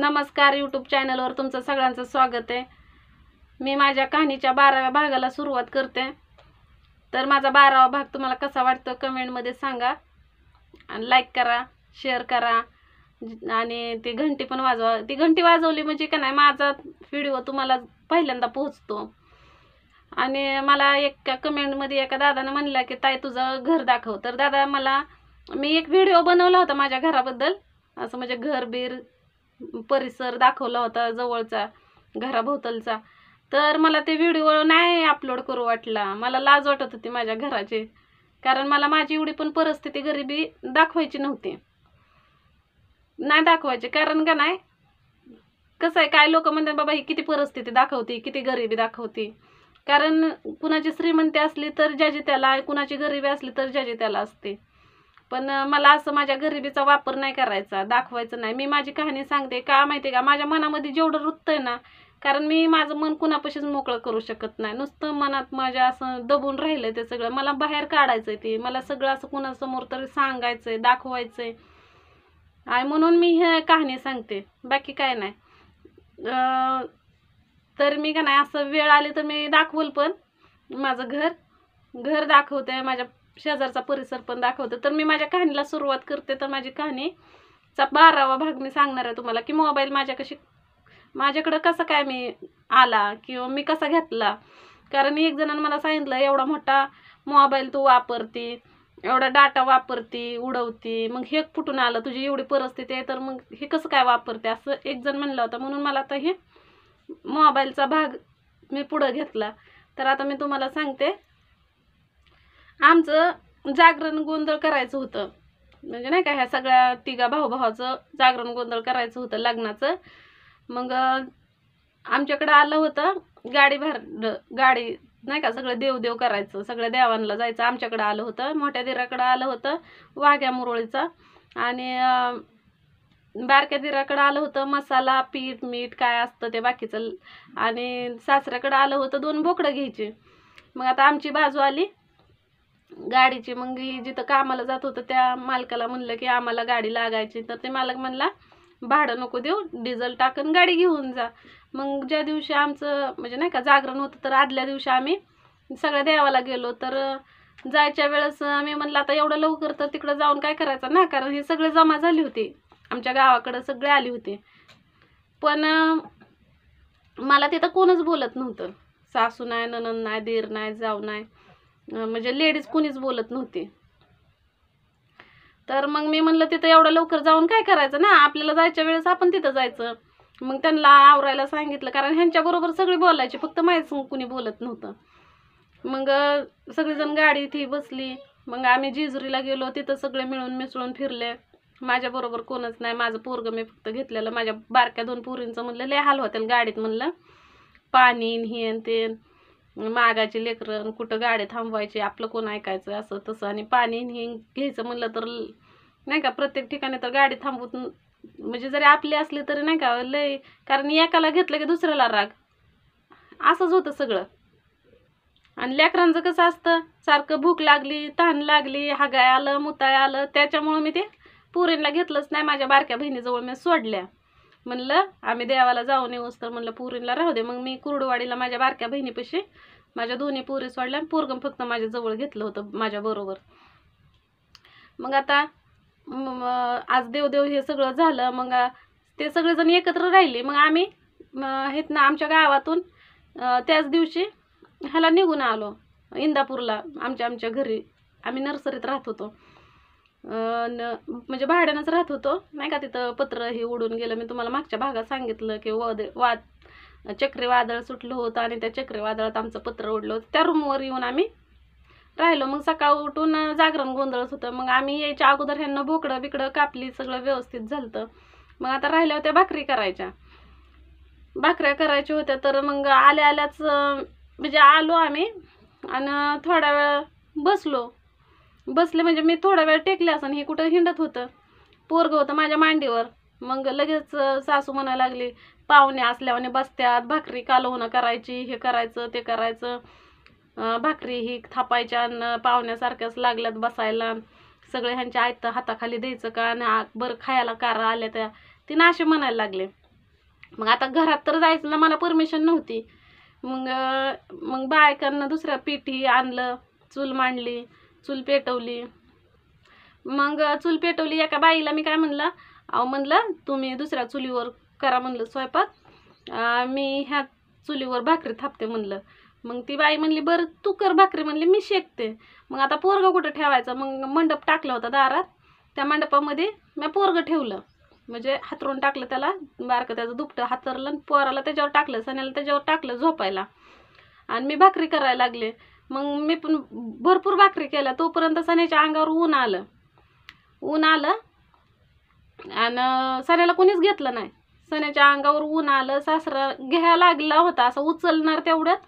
नमस्कार यूट्यूब चॅनलवर तुमचं सगळ्यांचं स्वागत आहे मी माझ्या कहाणीच्या बाराव्या भागाला सुरुवात करते तर माझा बारावा भाग तुम्हाला कसा वाटतो कमेंटमध्ये सांगा आणि लाईक करा शेअर करा आणि ती घंटी पण वाजवा ती घंटी वाजवली म्हणजे का नाही माझा व्हिडिओ तुम्हाला पहिल्यांदा पोहोचतो आणि मला एका कमेंटमध्ये एका दादानं म्हणलं की ताई तुझं घर दाखव तर दादा मला मी एक व्हिडिओ बनवला होता माझ्या घराबद्दल असं म्हणजे घर बीर परिसर दाखवला होता जवळचा घराभोवतलचा तर मला ते व्हिडिओ नाही अपलोड करू वाटला मला लाज वाटत होती माझ्या घराची कारण मला माझी एवढी पण परिस्थिती गरिबी दाखवायची नव्हती नाही दाखवायची कारण का नाही कसं आहे काय लोक म्हणतात बाबा ही किती परिस्थिती दाखवते किती गरिबी दाखवते कारण कुणाची श्रीमंती असली तर ज्याची त्याला कुणाची गरिबी असली तर ज्याची त्याला असते पण मला असं माझ्या गरिबीचा वापर नाही करायचा दाखवायचं नाही मी माझी कहाणी सांगते का माहिती का माझ्या मनामध्ये जेवढं वृत्त आहे ना कारण मी माझं मन कुणापाशीच मोकळं करू शकत नाही नुसतं मनात माझ्या असं दबून राहिलं ते सगळं मला बाहेर काढायचं ते मला सगळं असं कुणासमोर तरी सांगायचं आहे दाखवायचं आहे आणि म्हणून मी हे कहाणी सांगते बाकी काय नाही तर मी का नाही असं वेळ आली तर मी दाखवल पण माझं घर घर दाखवते माझ्या शेजारचा परिसर पण दाखवतो तर मी माझ्या कहाणीला सुरुवात करते तर माझी कहाणीचा बारावा भाग मी सांगणार आहे तुम्हाला की मोबाईल माझ्या कशी माझ्याकडं कसं काय मी आला किंवा मी कसा घेतला कारण एक जणांनी मला सांगितलं एवढा मोठा मोबाईल तू वापरते एवढा डाटा वापरती उडवती मग हे फुटून आलं तुझी एवढी परिस्थिती आहे तर मग हे कसं काय वापरते असं एक जण म्हणलं होतं म्हणून मला आता हे मोबाईलचा भाग मी पुढं घेतला तर आता मी तुम्हाला सांगते आमचं जागरण गोंधळ करायचं होतं म्हणजे नाही का ह्या सगळ्या तिघा भाऊभावाचं जागरण गोंधळ करायचं होतं लग्नाचं मग आमच्याकडं आलं होतं गाडी भर गाडी नाही का सगळं देवदेव करायचं सगळ्या देवांना जायचं आमच्याकडं आलं होतं मोठ्या दिराकडं आलं होतं वाघ्या मुरळीचं आणि बारक्या दिराकडं आलं होतं मसाला पीठ मीठ काय असतं ते बाकीचं आणि सासऱ्याकडं आलं होतं दोन बोकडं घ्यायचे मग आता आमची बाजू आली गाडीची मग ही जिथं कामाला जात होतं त्या मालकाला म्हणलं की आम्हाला गाडी लागायची तर ते मालक म्हणला भाडं नको देऊ डिझेल टाकून गाडी घेऊन जा मग ज्या दिवशी आमचं म्हणजे नाही का जागरण होतं तर आदल्या दिवशी आम्ही सगळ्या देवाला गेलो तर जायच्या वेळेस आम्ही म्हणलं आता एवढं लवकर तर तिकडं जाऊन काय करायचं ना कारण हे सगळे जमा झाली होती आमच्या गावाकडं सगळे आली होते पण मला तिथं कोणच बोलत नव्हतं सासू नाही ननन नाही दीर नाही जाऊ नाही म्हणजे लेडीज कुणीच बोलत नव्हती तर मग मी म्हणलं तिथं एवढं लवकर जाऊन काय करायचं ना आपल्याला जायच्या वेळेस आपण तिथं जायचं मग त्यांना आवरायला सांगितलं कारण ह्यांच्याबरोबर सगळी बोलायची फक्त माहीत कुणी बोलत नव्हतं मग सगळेजण गाडी इथे बसली मग आम्ही जिजुरीला गेलो तिथं सगळे मिळून मिसळून फिरले माझ्याबरोबर कोणच नाही माझं पोरग मी फक्त घेतलेलं माझ्या बारक्या दोन पोरींचं म्हणलं लय हाल होतील गाडीत म्हणलं पाणी हे ते मागायची लेकरं कुठं गाडी थांबवायची आपलं कोण ऐकायचं असं तसं आणि पाणी हे घ्यायचं म्हणलं तर नाही का प्रत्येक ठिकाणी तर गाडी थांबवत म्हणजे जरी आपली असली तरी नाही का लय कारण एकाला घेतलं की दुसऱ्याला राग असंच होतं सगळं आणि लेकरांचं कसं असतं सारखं भूक लागली तहान लागली हागाय आलं मुताय आलं त्याच्यामुळं मी ते पुरींना घेतलंच नाही माझ्या बारक्या बहिणीजवळ मी सोडल्या म्हणलं आम्ही देवाला जाऊन येऊस तर म्हणलं पुरीला राहू दे मग मी कुरडवाडीला माझ्या बारक्या बहिणीपाशी माझ्या दोन्ही पुरीस सोडल्या आणि पोरगम फक्त माझ्या जवळ घेतलं होतं माझ्याबरोबर मग आता आज देवदेव हे सगळं झालं मग ते सगळेजण एकत्र राहिले मग आम्ही हेत ना आमच्या गावातून त्याच दिवशी ह्याला निघून आलो इंदापूरला आमच्या आमच्या घरी आम्ही नर्सरीत राहत होतो न म्हणजे भाड्यानंच राहत होतो नाही का तिथं पत्र हे उडून गेलं मी तुम्हाला मागच्या भागात सांगितलं की वद वाद चक्रीवादळ सुटलं होतं आणि त्या चक्रीवादळात आमचं पत्र उडलं होतं त्या रूमवर येऊन आम्ही राहिलो मग सकाळ उठून जागरण गोंधळच होतं मग आम्ही यायच्या अगोदर ह्यांना भोकडं बिकडं कापली सगळं व्यवस्थित झालं मग आता राहिल्या होत्या भाकरी करायच्या भाकऱ्या करायच्या होत्या तर मग आल्या आल्याच म्हणजे आलो आम्ही आणि थोडा वेळ बसलो बसले म्हणजे मी थोडा वेळ टेकले असं हे कुठं हिंडत होतं पोरगं होतं माझ्या मांडीवर मग लगेच सासू म्हणायला लागली पाहुणे असल्यावाने बसत्यात भाकरी कालवणं करायची हे करायचं ते करायचं भाकरी ही थापायच्या पाहुण्यासारख्याच लागल्यात बसायला सगळे ह्यांच्या आयत हाताखाली द्यायचं का आणि बरं खायला कार आल्या त्या तिनं असे म्हणायला लागले मग आता घरात तर जायचं ना मला परमिशन नव्हती मग मग बायकांना दुसऱ्या पिठी आणलं चूल मांडली चूल पेटवली मग चूल पेटवली एका बाईला मी काय म्हणलं अहो म्हणलं तुम्ही दुसऱ्या चुलीवर करा म्हणलं स्वयंपाक मी ह्या चुलीवर भाकरी थापते म्हणलं मग ती बाई म्हणली बरं तू कर भाकरी म्हणली मी शेकते मग आता पोरगं कुठं ठेवायचं मग मंडप टाकला होता दारात त्या मंडपामध्ये मी पोरगं ठेवलं म्हणजे हातरून टाकलं त्याला बारकं त्याचं दुपटं हातरलं पोराला त्याच्यावर टाकलं सण्याला त्याच्यावर टाकलं झोपायला आणि मी भाकरी करायला लागले मग मी पण भरपूर भाकरी केल्या तोपर्यंत सण्याच्या अंगावर ऊन आलं ऊन आलं आणि सण्याला कोणीच घेतलं नाही सण्याच्या अंगावर ऊन आलं सासरा घ्यायला लागला होता असं उचलणार तेवढ्यात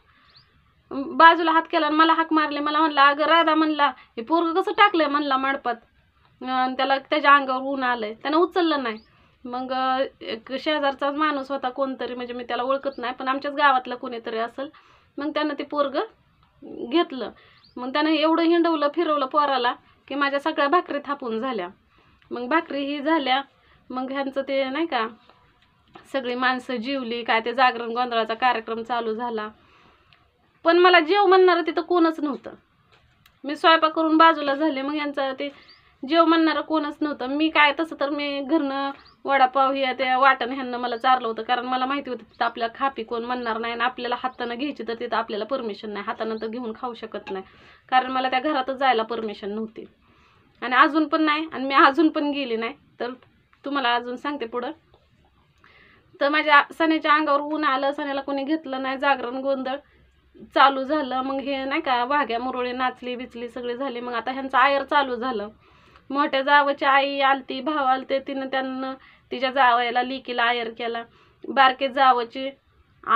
बाजूला हात केला आणि मला हाक मारले मला म्हणला अगं राधा म्हणला हे पोरग कसं टाकलंय म्हणला माडपात त्याला त्याच्या अंगावर ऊन आलंय त्यानं उचललं नाही मग एक शेजारचाच माणूस होता कोणतरी म्हणजे मी त्याला ओळखत नाही पण आमच्याच गावातला कोणीतरी असेल मग त्यानं ते पोरगं घेतलं मग त्यानं एवढं हिंडवलं फिरवलं पोराला की माझ्या सगळ्या भाकरी थापून झाल्या मग भाकरी ही झाल्या मग ह्यांचं ते नाही का सगळी माणसं जीवली काय ते जागरण गोंधळाचा कार्यक्रम चालू झाला पण मला जेव म्हणणारं तिथं कोणच नव्हतं मी स्वयंपाक करून बाजूला झाले मग यांचं ते जेव म्हणणारं कोणच नव्हतं मी काय तसं तर मी घरनं वडापाव हे ते वाटण ह्यांना मला चारलं होतं कारण मला माहिती होतं तिथं आपल्याला खापी कोण म्हणणार नाही आणि आपल्याला हातानं घ्यायची तर तिथं आपल्याला परमिशन नाही हातानं तर घेऊन खाऊ शकत नाही कारण मला त्या घरातच जायला परमिशन नव्हती आणि अजून पण नाही आणि मी अजून पण गेली नाही तर तुम्हाला अजून सांगते पुढं तर माझ्या सण्याच्या अंगावर ऊन आलं सण्याला कोणी घेतलं नाही जागरण गोंधळ चालू झालं मग हे नाही का वाघ्या मुरळी नाचली बिचली सगळे झाले मग आता ह्यांचं आयर चालू झालं मोठ्या जावाची आई आलती भाव आलते तिनं त्यांना तिच्या जावयाला लिकीला आयर केला बारके जावची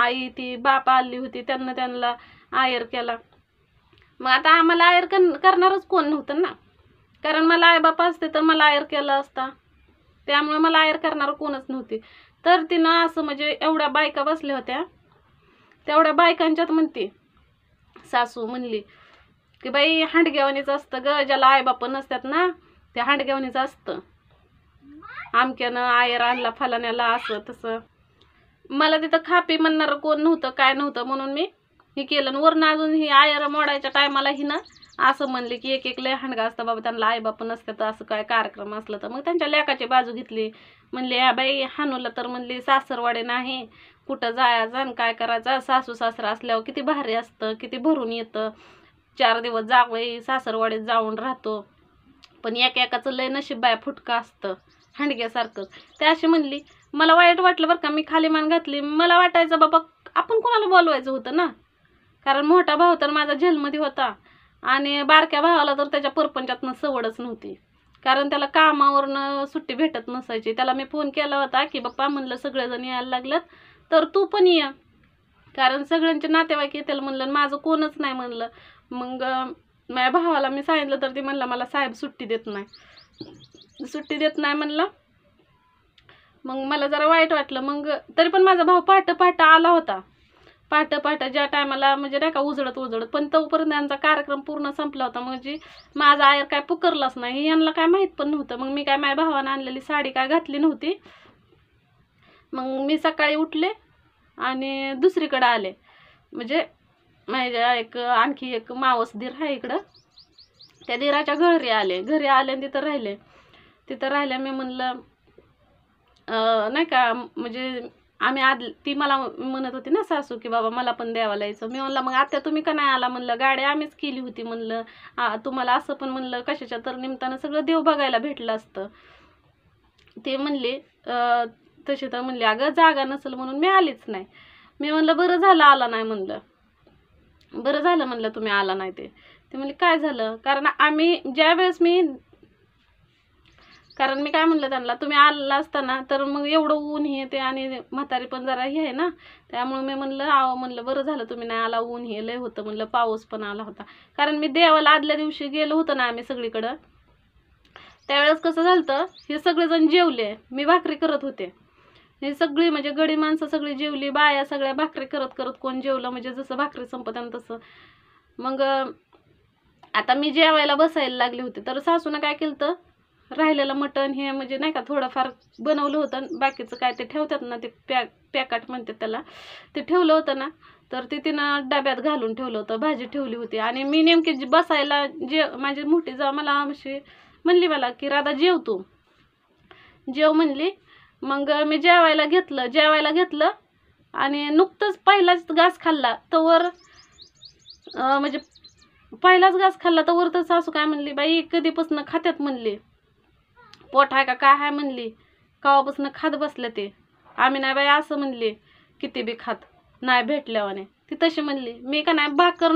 आई ती बाप आली होती त्यांना त्यांना आयर केला मग आता आम्हाला आयर कर करणारच कोण नव्हतं ना कारण मला आई बाप असते तर मला आयर केला असता त्यामुळे मला आयर करणार कोणच नव्हती तर तिनं असं म्हणजे एवढ्या बायका बसल्या होत्या तेवढ्या बायकांच्यात म्हणते सासू म्हणली की बाई हांडग्यावानीच असतं ग ज्याला आईबाप नसतात ना ते हांडग्यावणीच असतं आमक्यानं आयर आणला फलाण्याला असं तसं मला तिथं खापी म्हणणारं कोण नव्हतं काय नव्हतं म्हणून मी हे केलं वरून अजून ही आयर मोडायच्या टायमाला हिनं असं म्हणले की एक एक लय हांडगा असतं बाबा त्यांना आई बाप नसतं तर असं काय कार्यक्रम असलं तर मग त्यांच्या लेकाची बाजू घेतली म्हणले या बाई हानूला तर म्हणली सासरवाडे नाही कुठं जाया जाण काय करायचं सासू सासरा असल्यावर किती भारी असतं किती भरून येतं चार दिवस जावं सासरवाडीत जाऊन राहतो पण एक एकाचं लय नशीब बाया फुटका असतं हांडग्यासारखं ते अशी म्हणली मला वाईट वाटलं बरं का मी खाली मान घातली मला वाटायचं बाबा आपण कोणाला बोलवायचं होतं ना कारण मोठा भाऊ तर माझा झेलमध्ये होता आणि बारक्या भावाला तर त्याच्या परपंचातनं सवडच नव्हती कारण त्याला कामावरनं सुट्टी भेटत नसायची त्याला मी फोन केला होता की बाप्पा म्हणलं सगळेजण यायला लागलं तर तू पण ये कारण सगळ्यांचे नातेवाईक येतील म्हणलं माझं कोणच नाही म्हणलं मग माझ्या भावाला मी सांगितलं तर ती म्हणलं मला साहेब सुट्टी देत नाही सुट्टी देत नाही म्हणलं मग मला जरा वाईट वाटलं मग तरी पण माझा भाऊ पहाटं पहाटं आला होता पहाटं पहाटं ज्या टायमाला म्हणजे नाही का उजळत उजळत पण तोपर्यंत यांचा कार्यक्रम पूर्ण संपला होता म्हणजे माझा आयर काय पुकरलाच नाही यांना काय माहीत पण नव्हतं मग मी काय माझ्या भावानं आणलेली साडी काय घातली नव्हती मग मी सकाळी उठले आणि दुसरीकडे आले म्हणजे माझ्या एक आणखी एक मावस दीर आहे इकडं त्या दिराच्या घरी आले घरी आले आणि तिथं राहिले तिथं राहिल्या मी म्हणलं नाही का म्हणजे आम्ही आद ती मला म्हणत होती ना सासू की बाबा मला पण द्यावा यायचं मी म्हणलं मग आत्या तुम्ही का नाही आला म्हणलं गाडी आम्हीच केली होती म्हणलं तुम्हाला असं पण म्हणलं कशाच्या तर निमित्तानं सगळं देव बघायला भेटलं असतं ते म्हणले तसे तर म्हणले अगं जागा नसेल म्हणून मी आलीच नाही मी म्हणलं बरं झालं आला नाही म्हणलं बरं झालं म्हणलं तुम्ही आला नाही ते ते म्हणले काय झालं कारण आम्ही ज्या वेळेस मी कारण मी काय म्हणलं त्यांना तुम्ही आला असताना तर मग एवढं ऊन हे ते आणि म्हातारी पण जरा हे आहे ना त्यामुळे मी म्हणलं आव म्हणलं बरं झालं तुम्ही नाही आला ऊन हे लय होतं म्हणलं पाऊस पण आला होता कारण मी देवाला आदल्या दिवशी गेलो होतो ना आम्ही सगळीकडं त्यावेळेस कसं झालं हे सगळेजण जेवले मी भाकरी करत होते हे सगळी म्हणजे गडी माणसं सगळी जेवली बाया सगळ्या भाकरी करत करत कोण जेवलं म्हणजे जसं भाकरी नाही तसं मग आता मी जेवायला बसायला लागले होते तर सासूनं काय केलं तर राहिलेलं मटण हे म्हणजे नाही का थोडंफार बनवलं होतं बाकीचं काय ते ठेवतात ना ते पॅ पॅकाट म्हणते त्याला ते ठेवलं होतं ना तर ते तिनं डब्यात घालून ठेवलं होतं भाजी ठेवली होती आणि मी नेमकी बसायला जे माझी मोठी जा मला अशी म्हणली मला की राधा जेव तू जेव म्हणली मग मी जेवायला घेतलं जेवायला घेतलं आणि नुकतंच पहिलाच घास खाल्ला तर वर म्हणजे पहिलाच घास खाल्ला तर वर तर सासू काय म्हणली बाई कधीपासून खात्यात म्हणली पोट आहे का काय आहे म्हणली कावापासून खात बसलं ते आम्ही नाही बाई असं म्हणली किती बी खात नाही भेटल्यावाने ती तशी म्हणली मी का नाही भाकर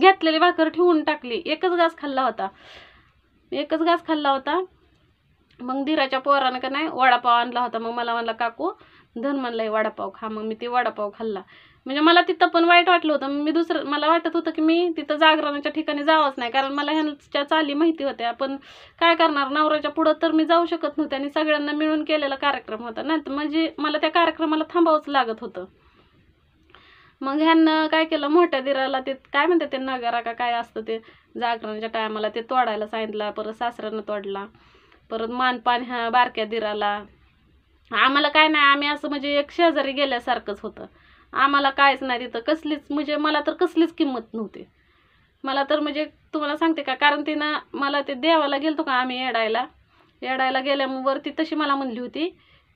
घेतलेली भाकर ठेवून टाकली एकच घास खाल्ला होता एकच घास खाल्ला होता मग धीराच्या पोरानं का नाही वडापाव आणला होता मग मला म्हणला काकू धन म्हणलाय वडापाव खा मग मी ते वडापाव खाल्ला म्हणजे मला तिथं पण वाईट वाटलं होतं मी दुसरं मला वाटत होतं की मी तिथं जागरणाच्या ठिकाणी जावंच नाही कारण मला ह्यांच्या चाली माहिती होत्या पण काय करणार नवऱ्याच्या पुढं तर मी जाऊ शकत नव्हते आणि सगळ्यांना मिळून केलेला कार्यक्रम होता ना म्हणजे मला त्या कार्यक्रमाला थांबावंच लागत होतं मग ह्यांना काय केलं मोठ्या दिराला ते काय म्हणतात ते नगरा का काय असतं ते जागरणाच्या टायमाला ते तोडायला सांगितलं परत सासऱ्यानं तोडला परत मानपान ह्या बारक्या दिराला आम्हाला काय नाही आम्ही असं म्हणजे एक शेजारी गेल्यासारखंच होतं आम्हाला कायच नाही तिथं कसलीच म्हणजे मला तर कसलीच किंमत नव्हती मला तर म्हणजे तुम्हाला सांगते का कारण तिनं मला ते देवाला गेलतो का आम्ही येडायला येडायला गेल्यावर ती तशी मला म्हणली होती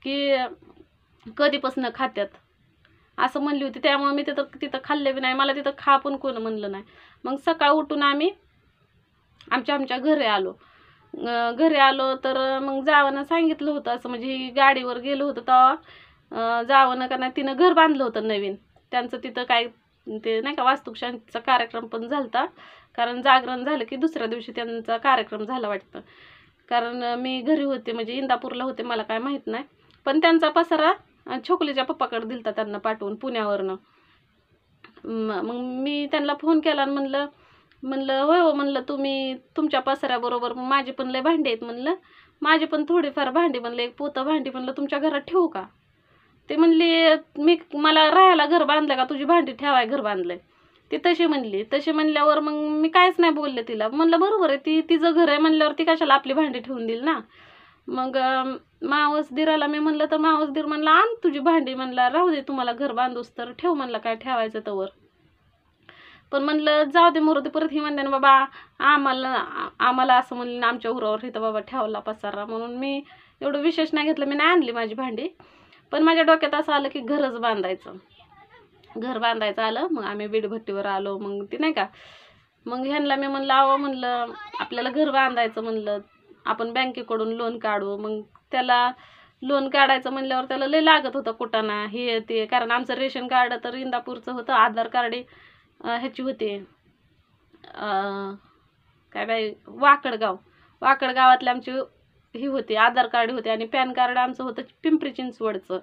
की कधीपासून खात्यात असं म्हणली होती त्यामुळं मी तिथं तिथं खाल्ले बी नाही मला तिथं खा पण कोण म्हणलं नाही मग सकाळ उठून आम्ही आमच्या आमच्या घरी आलो घरी आलो तर मग जावानं सांगितलं होतं असं म्हणजे गाडीवर गेलो होतं तेव्हा ना का नाही तिनं घर बांधलं होतं नवीन त्यांचं तिथं काय ते नाही का वास्तुक्षांचा कार्यक्रम पण झाला कारण जागरण झालं की दुसऱ्या दिवशी त्यांचा कार्यक्रम झाला वाटतं कारण मी घरी होते म्हणजे इंदापूरला होते मला काय माहीत नाही पण त्यांचा पसारा छोकलीच्या पप्पाकडे दिलता त्यांना पाठवून पुण्यावरनं मग मी त्यांना फोन केला आणि म्हणलं म्हणलं होय हो म्हणलं तुम्ही तुमच्या पसऱ्याबरोबर माझे पण लय भांडे आहेत म्हणलं माझे पण थोडेफार भांडी म्हणलं एक पोतं भांडी म्हणलं तुमच्या घरात ठेवू का ते म्हणले मी मला राहायला घर बांधलं का तुझी भांडी ठेवाय घर बांधलं ती तशी म्हणली तशी म्हणल्यावर मग मी कायच नाही बोलले तिला म्हणलं बरोबर आहे ती तिचं घर आहे म्हणल्यावर ती कशाला आपली भांडी ठेवून देईल ना मग मावस दिराला मी म्हणलं तर मावस दीर म्हणला आण तुझी भांडी म्हणला राहू दे तुम्हाला घर बांधूस तर ठेव म्हणलं काय ठेवायचं तवर पण म्हणलं जाऊ दे मूर्ती परत ही म्हणते ना बाबा आम्हाला आम्हाला असं म्हणलं ना आमच्या उरावर इथं बाबा ठेवला पसारा म्हणून मी एवढं विशेष नाही घेतलं मी नाही आणली माझी भांडी पण माझ्या डोक्यात असं आलं की घरच बांधायचं घर बांधायचं आलं मग आम्ही बीडभट्टीवर आलो मग ती नाही का मग ह्यांना मी म्हणलं आव म्हणलं आपल्याला घर बांधायचं म्हणलं आपण बँकेकडून लोन काढू मग त्याला लोन काढायचं म्हणल्यावर त्याला लय लागत होतं ना हे ते कारण आमचं रेशन कार्ड तर इंदापूरचं होतं आधार कार्ड ह्याची होती काय काय वाकडगाव वाकडगावातले आमची ही होते आधार कार्ड होते आणि पॅन कार्ड आमचं होतं पिंपरी चिंचवडचं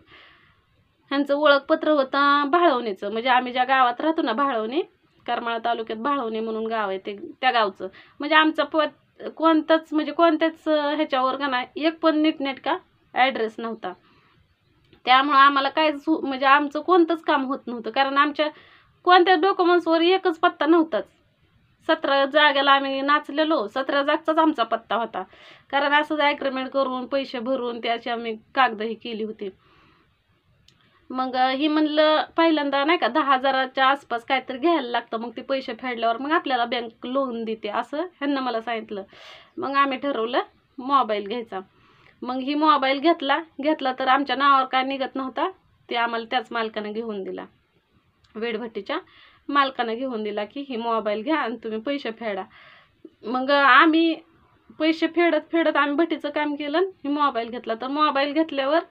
ह्यांचं ओळखपत्र होतं भाळवणीचं म्हणजे आम्ही ज्या गावात राहतो ना भाळवणी करमाळा तालुक्यात भाळवणी म्हणून गाव आहे ते त्या गावचं म्हणजे आमचं प कोणताच म्हणजे कोणत्याच ह्याच्यावर का नाही एक पण नीटनेटका ॲड्रेस नव्हता त्यामुळं आम्हाला काहीच हो, म्हणजे आमचं कोणतंच काम होत नव्हतं कारण आमच्या कोणत्या डॉक्युमेंट्सवर एकच पत्ता नव्हताच सतरा जागेला आम्ही नाचलेलो सतरा जागचाच आमचा पत्ता होता कारण असंच ॲग्रीमेंट करून पैसे भरून त्याची आम्ही कागदही केली होती मग ही म्हणलं पहिल्यांदा नाही का दहा हजाराच्या आसपास काहीतरी घ्यायला लागतं मग ते पैसे फेडल्यावर मग आपल्याला बँक लोन देते असं ह्यांना मला सांगितलं मग आम्ही ठरवलं मोबाईल घ्यायचा मग ही मोबाईल घेतला घेतला तर आमच्या नावावर काय निघत नव्हता ते आम्हाला त्याच मालकाने घेऊन दिला वेडभट्टीच्या मालकानं घेऊन दिला की हे मोबाईल घ्या आणि तुम्ही पैसे फेडा मग आम्ही पैसे फेडत फेडत आम्ही भट्टीचं काम केलं हे मोबाईल घेतला तर मोबाईल घेतल्यावर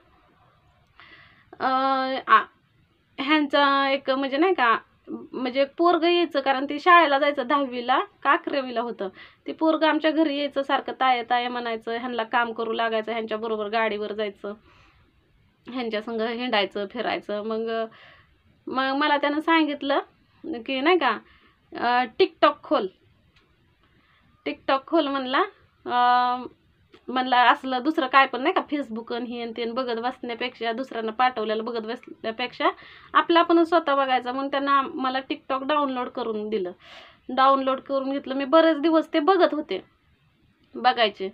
ह्यांचा एक म्हणजे नाही का म्हणजे पोरग यायचं कारण ते शाळेला जायचं दहावीला का अकरावीला होतं ते पोरग आमच्या घरी यायचं सारखं ताया ताया म्हणायचं ह्यांना काम करू लागायचं ह्यांच्याबरोबर गाडीवर जायचं ह्यांच्यासंग संग हिंडायचं फिरायचं मग मग मला त्यानं सांगितलं की नाही का टिकटॉक खोल टिकटॉक खोल म्हणला म्हणला असलं दुसरं काय पण नाही का फेसबुक आणि हे ते बघत बसण्यापेक्षा दुसऱ्यांना पाठवलेलं बघत बसण्यापेक्षा आपला पण स्वतः बघायचा म्हणून त्यांना मला टिकटॉक डाउनलोड करून दिलं डाउनलोड करून घेतलं मी बरेच दिवस ते बघत होते बघायचे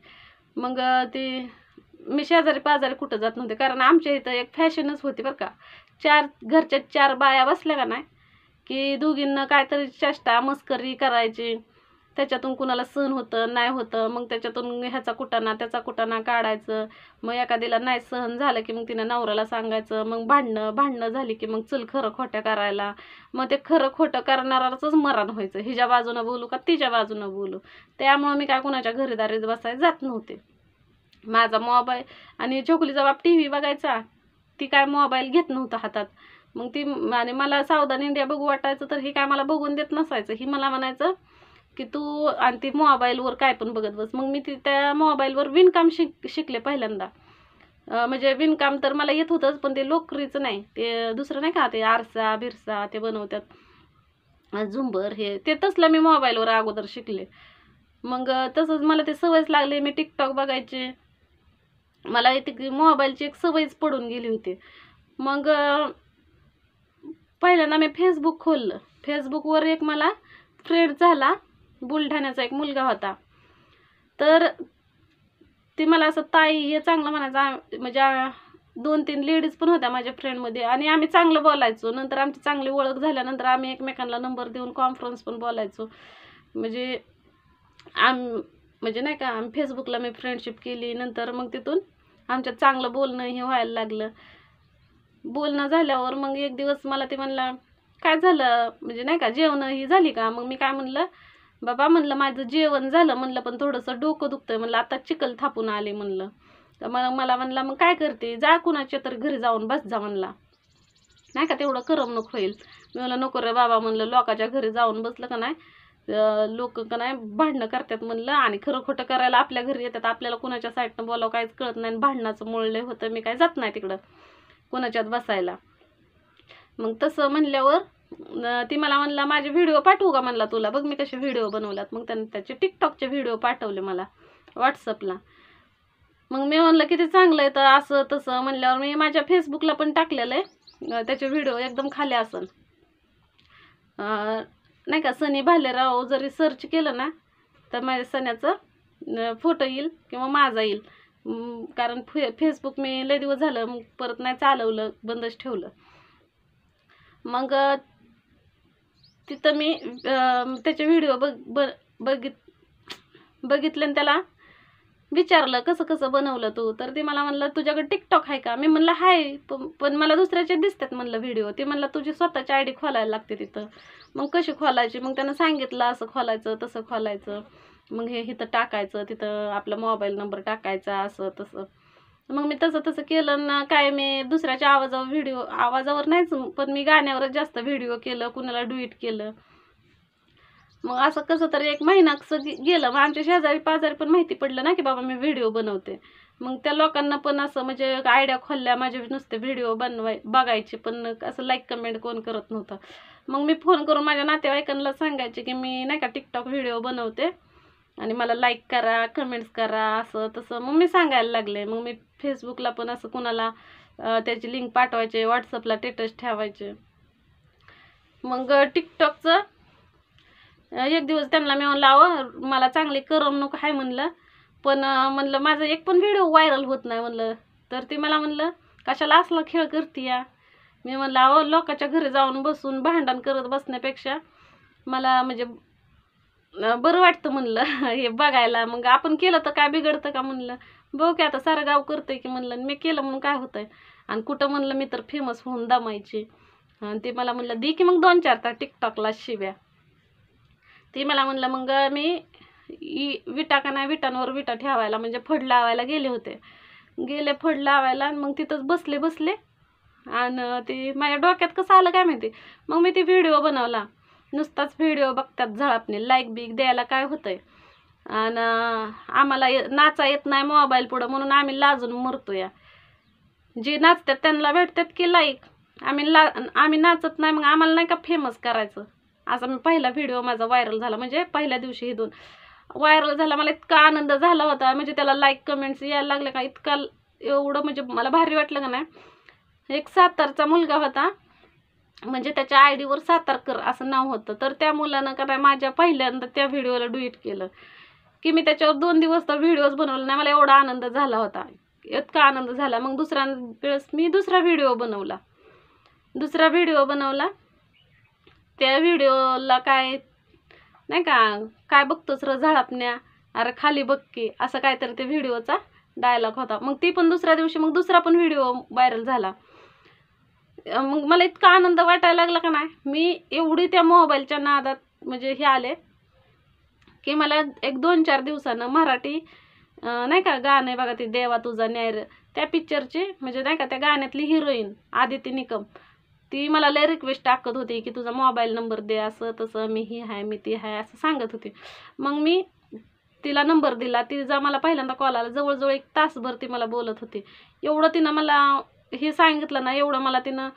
मग ते मी शेजारी पाजारी कुठं जात नव्हते कारण आमच्या इथं एक फॅशनच होती बरं का चार घरच्या चार बाया बसल्या का नाही की दोघींना काहीतरी चेष्टा मस्करी करायची त्याच्यातून कुणाला सण होतं नाही होतं मग त्याच्यातून ह्याचा कुटाणा त्याचा कुटाणा काढायचं मग एखादीला नाही सहन झालं की मग तिनं नवऱ्याला सांगायचं मग भांडणं भांडणं झाली की मग चल खरं खोट्या करायला मग ते खरं खोटं करणाराचंच मरण व्हायचं हिच्या बाजूनं बोलू का तिच्या बाजूनं बोलू त्यामुळं मी काय कुणाच्या घरीदारीत बसायला जात नव्हते माझा मोबाईल आणि चोकलीचा बाप टी व्ही बघायचा ती काय मोबाईल घेत नव्हता हातात मग ती आणि मला सावधान इंडिया बघू वाटायचं तर हे काय मला बघून देत नसायचं ही मला म्हणायचं की तू आणि ती मोबाईलवर काय पण बघत बस मग मी ती त्या मोबाईलवर विणकाम शिक शिकले पहिल्यांदा म्हणजे विणकाम तर मला येत होतंच पण ते लोकरीचं नाही ते दुसरं नाही का ते आरसा बिरसा ते बनवतात झुंबर हे ते तसलं मी मोबाईलवर अगोदर शिकले मग तसंच मला ते सवयच लागली मी टिकटॉक बघायचे मला इथे मोबाईलची एक सवयच पडून गेली होती मग पहिल्यांदा मी फेसबुक खोललं फेसबुकवर एक मला फ्रेंड झाला बुलढाण्याचा एक मुलगा होता तर ती मला असं ताई हे चांगलं म्हणायचं म्हणजे दोन तीन लेडीज पण होत्या माझ्या फ्रेंडमध्ये आणि आम्ही चांगलं बोलायचो नंतर आमची चांगली ओळख झाल्यानंतर आम्ही एकमेकांना नंबर देऊन कॉन्फरन्स पण बोलायचो म्हणजे आम म्हणजे नाही का आम्ही फेसबुकला मी फ्रेंडशिप केली नंतर मग तिथून आमच्यात चांगलं बोलणं हे व्हायला लागलं बोलणं झाल्यावर मग एक दिवस मला ते म्हणला काय झालं म्हणजे नाही का जेवणं ही झाली का मग मी काय म्हणलं बाबा म्हणलं माझं जेवण झालं म्हणलं पण थोडंसं डोकं दुखतंय म्हणलं आता चिकल थापून आले म्हणलं तर मग मला म्हणला मग काय करते जा कुणाच्या तर घरी जाऊन बस जा म्हणला नाही का तेवढं करमणूक होईल मी म्हणलं नको रे बाबा म्हणलं लोकाच्या घरी जाऊन बसलं का नाही लोक का नाही भांडणं करतात म्हणलं आणि खरं खोटं करायला आपल्या घरी येतात आपल्याला कुणाच्या साईडनं बोलावं काहीच कळत नाही आणि भांडणाचं मुळले होतं मी काय जात नाही तिकडं कोणाच्यात बसायला मग तसं म्हणल्यावर ती मला म्हणला माझे व्हिडिओ पाठवू का म्हणला तुला बघ मी कसे व्हिडिओ बनवलात मग त्यांनी त्याचे टिकटॉकचे व्हिडिओ पाठवले मला व्हॉट्सअपला मग मी म्हणलं किती चांगलं आहे तर असं तसं म्हणल्यावर मी माझ्या फेसबुकला पण टाकलेलं आहे त्याचे व्हिडिओ एकदम खाली असन नाही का सनी भालेराव जरी सर्च केलं ना तर माझ्या सण्याचं फोटो येईल किंवा माझा येईल कारण फे फेसबुक मी लय दिवस झालं मग परत नाही चालवलं बंदच ठेवलं मग तिथं मी त्याचे व्हिडिओ बघ ब बघित बघितले त्याला विचारलं कसं कसं बनवलं तू तर ते मला म्हणलं तुझ्याकडे टिकटॉक आहे का मी म्हणलं हाय पण मला दुसऱ्याचे दिसतात म्हणलं व्हिडिओ ते म्हणलं तुझी स्वतःची आय डी खोलायला लागते तिथं मग कशी खोलायची मग त्यानं सांगितलं असं खोलायचं तसं खोलायचं मग हे इथं टाकायचं तिथं आपला मोबाईल नंबर टाकायचा असं तसं मग मी तसं तसं केलं ना काय मी दुसऱ्याच्या आवाजावर व्हिडिओ आवाजावर नाहीच पण मी गाण्यावरच जास्त व्हिडिओ केलं कुणाला डुईट केलं मग असं कसं तरी एक महिना कसं गेलं मग आमच्या शेजारी पाजारी पण माहिती पडलं ना की बाबा मी व्हिडिओ बनवते मग त्या लोकांना पण असं म्हणजे आयडिया खोलल्या माझे नुसते व्हिडिओ बनवाय बघायचे पण असं लाईक कमेंट कोण करत नव्हतं मग मी फोन करून माझ्या नातेवाईकांना सांगायचे की मी नाही का टिकटॉक व्हिडिओ बनवते आणि मला लाईक करा कमेंट्स करा असं तसं मग मी सांगायला लागले मग मी फेसबुकला पण असं कुणाला त्याची लिंक पाठवायचे व्हॉट्सअपला टेटस ठेवायचे मग टिकटॉकचं एक दिवस त्यांना मी म्हणलं अहो मला चांगली करमणूक आहे म्हणलं पण म्हणलं माझं एक पण व्हिडिओ व्हायरल होत नाही म्हणलं तर ते मला म्हणलं कशाला असला खेळ करते या मी म्हणलं अहो लोकांच्या घरी जाऊन बसून भांडण करत बसण्यापेक्षा मला म्हणजे बरं वाटतं म्हणलं हे बघायला मग आपण केलं तर काय बिघडतं का म्हणलं बघ की आता सारं गाव करतंय की म्हणलं मी केलं म्हणून काय होतंय आणि कुठं म्हणलं मी तर फेमस होऊन दमायची आणि ते मला म्हणलं दे की मग दोन चार तास टिकटॉकला शिव्या ती मला म्हणलं मग मी इ विटा का नाही विटांवर विटा ठेवायला म्हणजे फड लावायला गेले होते गेले फड लावायला आणि मग तिथंच बसले बसले आणि ते माझ्या डोक्यात कसं आलं काय माहिती मग मी ती व्हिडिओ बनवला नुसताच व्हिडिओ बघतात झळापणे लाईक बिक द्यायला काय होतंय आणि आम्हाला नाचा येत नाही मोबाईल पुढं म्हणून आम्ही लाजून मरतो या जे नाचतात त्यांना भेटतात की लाईक आम्ही ला आम्ही नाचत नाही मग आम्हाला नाही का फेमस करायचं असा मी पहिला व्हिडिओ माझा व्हायरल झाला म्हणजे पहिल्या दिवशी हे दोन व्हायरल झाला मला इतका आनंद झाला होता म्हणजे त्याला लाईक कमेंट्स यायला लागले का इतका एवढं म्हणजे मला भारी वाटलं का नाही एक सातारचा मुलगा होता म्हणजे त्याच्या आय डीवर कर असं नाव होतं तर त्या मुलानं का नाही माझ्या पहिल्यांदा त्या व्हिडिओला डुईट केलं की मी त्याच्यावर दोन दिवस तर व्हिडिओज बनवलं नाही मला एवढा आनंद झाला होता इतका आनंद झाला मग दुसऱ्या वेळेस मी दुसरा व्हिडिओ बनवला दुसरा व्हिडिओ बनवला त्या व्हिडिओला काय नाही का काय बघतोच र झळापण्या अरे खाली बघ की असं काहीतरी ते व्हिडिओचा डायलॉग होता मग ती पण दुसऱ्या दिवशी मग दुसरा पण व्हिडिओ व्हायरल झाला मग मला इतका आनंद वाटायला लागला का नाही मी एवढी त्या मोबाईलच्या नादात म्हणजे हे आले की मला एक दोन चार दिवसानं मराठी नाही का गाणं बघा ती देवा तुझा न्यायर त्या पिक्चरची म्हणजे नाही का त्या गाण्यातली हिरोईन आदिती निकम ती मला लय रिक्वेस्ट टाकत होती की तुझा मोबाईल नंबर दे असं तसं मी ही आहे मी ती आहे असं सांगत होती मग मी तिला नंबर दिला तिचा मला पहिल्यांदा कॉल आला जवळजवळ एक तासभर ती मला बोलत होती एवढं तिनं मला हे सांगितलं ना एवढं मला तिनं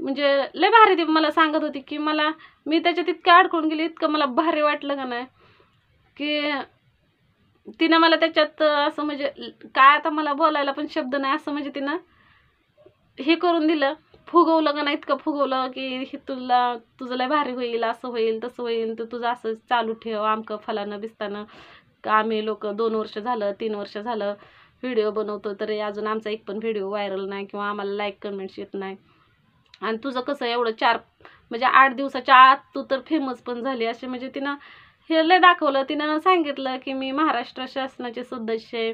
म्हणजे लय भारी ती मला सांगत होती की मला मी त्याच्यात इतकं अडकून गेली इतकं मला भारी वाटलं का नाही की तिनं मला त्याच्यात असं म्हणजे काय आता मला बोलायला पण शब्द नाही असं म्हणजे तिनं हे करून दिलं फुगवलं का नाही इतकं फुगवलं की हे तुला तुझं लय भारी होईल असं होईल तसं होईल तर तुझं असं चालू ठेव आमकं फलानं बिस्तानं आम्ही लोक दोन वर्ष झालं तीन वर्ष झालं व्हिडिओ बनवतो तरी अजून आमचा एक पण व्हिडिओ व्हायरल नाही किंवा आम्हाला लाईक कमेंट्स येत नाही आणि तुझं कसं एवढं चार म्हणजे आठ दिवसाच्या आत तू तर फेमस पण झाली असे म्हणजे तिनं हे लय दाखवलं तिनं सांगितलं की मी महाराष्ट्र शासनाचे सदस्य आहे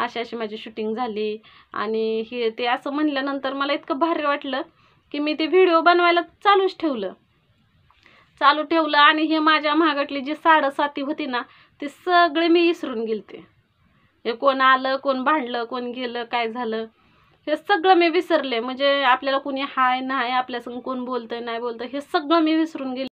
अशी अशी माझी शूटिंग झाली आणि हे ते असं म्हणल्यानंतर मला इतकं भारी वाटलं की मी ते व्हिडिओ बनवायला चालूच ठेवलं चालू ठेवलं आणि हे माझ्या महागातली जी साडेसाती होती ना ते सगळे मी विसरून गेलते हे कोण आलं कोण भांडलं कोण गेलं काय झालं हे सगळं मी विसरले म्हणजे आपल्याला कोणी हाय नाही आपल्यासंग कोण बोलतंय नाही बोलतं हे सगळं मी विसरून गेले